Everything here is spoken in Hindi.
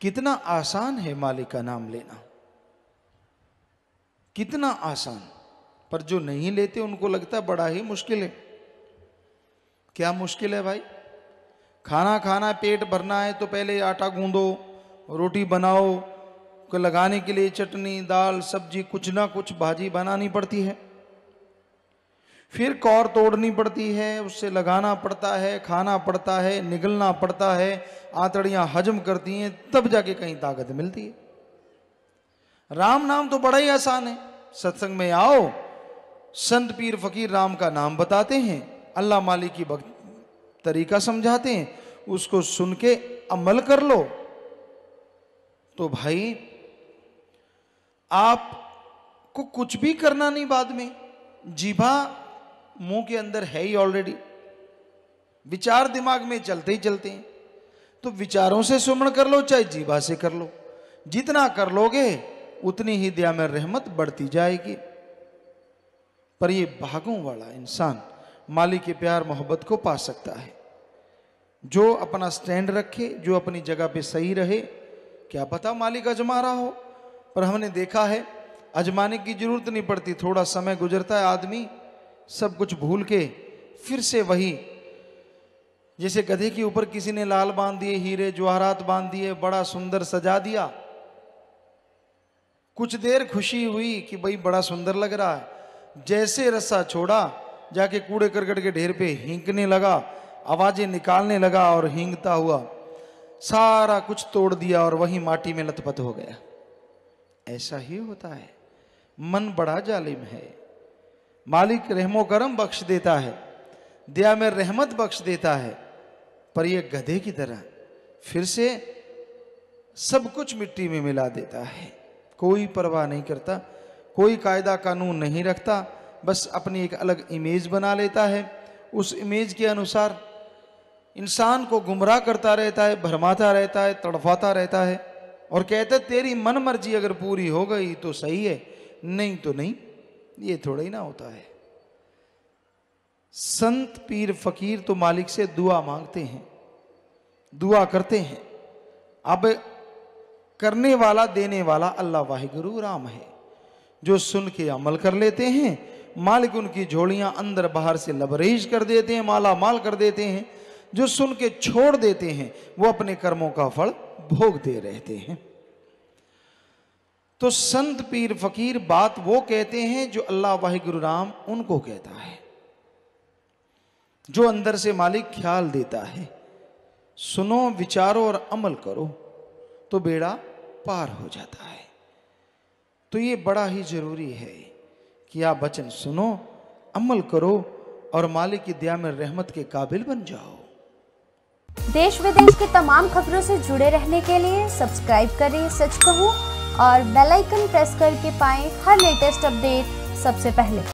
कितना आसान है मालिक का नाम लेना कितना आसान पर जो नहीं लेते उनको लगता बड़ा ही मुश्किल है क्या मुश्किल है भाई खाना खाना पेट भरना है तो पहले आटा गूंदो रोटी बनाओ को लगाने के लिए चटनी दाल सब्जी कुछ ना कुछ भाजी बनानी पड़ती है फिर कौर तोड़नी पड़ती है उससे लगाना पड़ता है खाना पड़ता है निगलना पड़ता है आतड़ियाँ हजम करती हैं तब जाके कहीं ताकत मिलती है राम नाम तो बड़ा ही आसान है सत्संग में आओ संत पीर फकीर राम का नाम बताते हैं अल्लाह मालिक की भक्त तरीका समझाते हैं उसको सुन के अमल कर लो तो भाई आप को कुछ भी करना नहीं बाद में जीभा मुंह के अंदर है ही ऑलरेडी विचार दिमाग में चलते ही चलते हैं तो विचारों से सुमण कर लो चाहे जीवा से कर लो जितना कर लोगे उतनी ही दया में रहमत बढ़ती जाएगी पर ये भागों वाला इंसान माली के प्यार मोहब्बत को पा सकता है जो अपना स्टैंड रखे जो अपनी जगह पे सही रहे क्या पता मालिक अजमा रहा हो पर हमने देखा है अजमाने की जरूरत नहीं पड़ती थोड़ा समय गुजरता है आदमी सब कुछ भूल के फिर से वही जैसे गधे के ऊपर किसी ने लाल बांध दिए हीरे जवाहरात बांध दिए बड़ा सुंदर सजा दिया कुछ देर खुशी हुई कि भाई बड़ा सुंदर लग रहा है जैसे रस्सा छोड़ा जाके कूड़े करकट के ढेर पे हींकने लगा आवाजें निकालने लगा और हींगता हुआ सारा कुछ तोड़ दिया और वही माटी में लथपथ हो गया ऐसा ही होता है मन बड़ा जालिम है मालिक रहमो करम बख्श देता है दया में रहमत बख्श देता है पर यह गधे की तरह फिर से सब कुछ मिट्टी में मिला देता है कोई परवाह नहीं करता कोई कायदा कानून नहीं रखता बस अपनी एक अलग इमेज बना लेता है उस इमेज के अनुसार इंसान को गुमराह करता रहता है भरमाता रहता है तड़फाता रहता है और कहते तेरी मन मर्जी अगर पूरी हो गई तो सही है नहीं तो नहीं ये थोड़ा ही ना होता है संत पीर फकीर तो मालिक से दुआ मांगते हैं दुआ करते हैं अब करने वाला देने वाला अल्लाह वाहिगुरु राम है जो सुन के अमल कर लेते हैं मालिक उनकी झोलियां अंदर बाहर से लबरेज कर देते हैं माला माल कर देते हैं जो सुन के छोड़ देते हैं वो अपने कर्मों का फल भोगते रहते हैं तो संत पीर फकीर बात वो कहते हैं जो अल्लाह वाहिगुरु राम उनको कहता है जो अंदर से मालिक ख्याल देता है सुनो विचारो और अमल करो तो बेड़ा पार हो जाता है तो ये बड़ा ही जरूरी है कि आप वचन सुनो अमल करो और मालिक की दया में रहमत के काबिल बन जाओ देश विदेश की तमाम खबरों से जुड़े रहने के लिए सब्सक्राइब करें सच कहूँ और बेल आइकन प्रेस करके पाएं हर लेटेस्ट अपडेट सबसे पहले